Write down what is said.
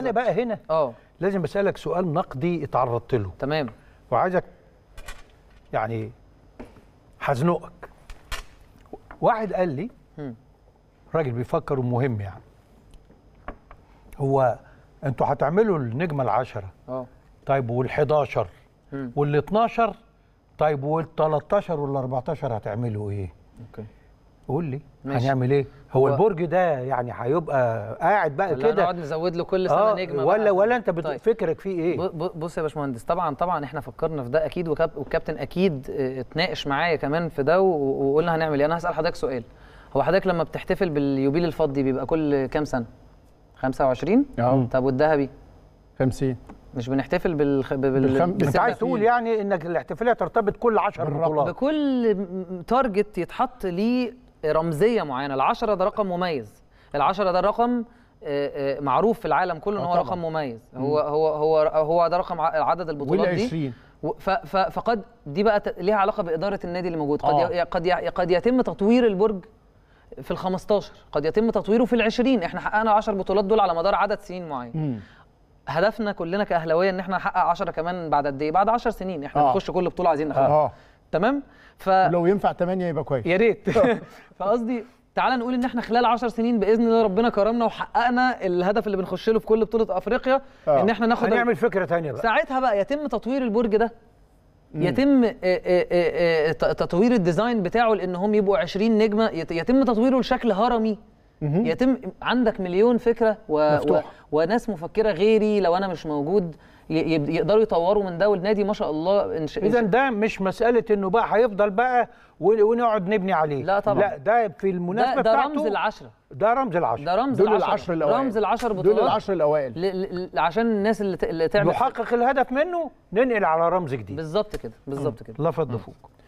انا بقى هنا اه لازم اسالك سؤال نقدي اتعرضت له تمام وعايزك يعني حزنقك واحد قال لي راجل بيفكر ومهم يعني هو انتوا هتعملوا النجمه العشره اه طيب وال11 وال12 طيب وال13 وال14 هتعملوا ايه؟ اوكي قول لي ماشي. هنعمل ايه هو, هو البرج ده يعني هيبقى قاعد بقى كده نقعد نزود له كل سنه آه نجمه ولا بقى. ولا انت بت... طيب. فكرك فيه ايه بص يا باشمهندس طبعا طبعا احنا فكرنا في ده اكيد وكاب... والكابتن اكيد آه، اتناقش معايا كمان في ده وقلنا هنعمل ايه انا هسال حضرتك سؤال هو حضرتك لما بتحتفل باليوبيل الفضي بيبقى كل كام سنه 25 اه طب والذهبي 50 مش بنحتفل بال بال انت عايز تقول يعني انك الاحتفاليه ترتبط كل 10 بطولات بكل تارجت يتحط ليه رمزيه معينه العشرة ده رقم مميز العشرة ده رقم آه، آه، معروف في العالم كله ان هو آه، رقم مميز هو هو هو هو ده رقم عدد البطولات دي فقد دي بقى ليها علاقه باداره النادي اللي موجود قد آه. قد قد يتم تطوير البرج في ال 15 قد يتم تطويره في ال 20 احنا حققنا 10 بطولات دول على مدار عدد سنين معين مم. هدفنا كلنا كاهلاويه ان احنا نحقق 10 كمان بعد قد ايه بعد 10 سنين احنا آه. نخش كل بطوله عايزين نحققها آه. تمام ف لو ينفع 8 يبقى كويس يا ريت فقصدي تعال نقول ان احنا خلال 10 سنين باذن الله ربنا كرمنا وحققنا الهدف اللي بنخش له في كل بطوله افريقيا أوه. ان احنا ناخد هنعمل فكره ثانيه بقى ساعتها بقى يتم تطوير البرج ده مم. يتم آه، آه، آه، تطوير الديزاين بتاعه لان هم يبقوا 20 نجمه يتم تطويره لشكل هرمي يتم عندك مليون فكره و... و... وناس مفكره غيري لو انا مش موجود يقدروا يطوروا من ده والنادي ما شاء الله انش... اذا ده مش مساله انه بقى هيفضل بقى ونقعد نبني عليه لا طبعا لا ده في المناسبه ده, ده بتاعته رمز العشره ده رمز العشره ده رمز دول العشر, الاوائل رمز العشر بطولات دول العشر الاوائل ل... ل... عشان الناس اللي, ت... اللي تعمل نحقق الهدف منه ننقل على رمز جديد بالظبط كده بالظبط كده الله فضل فوق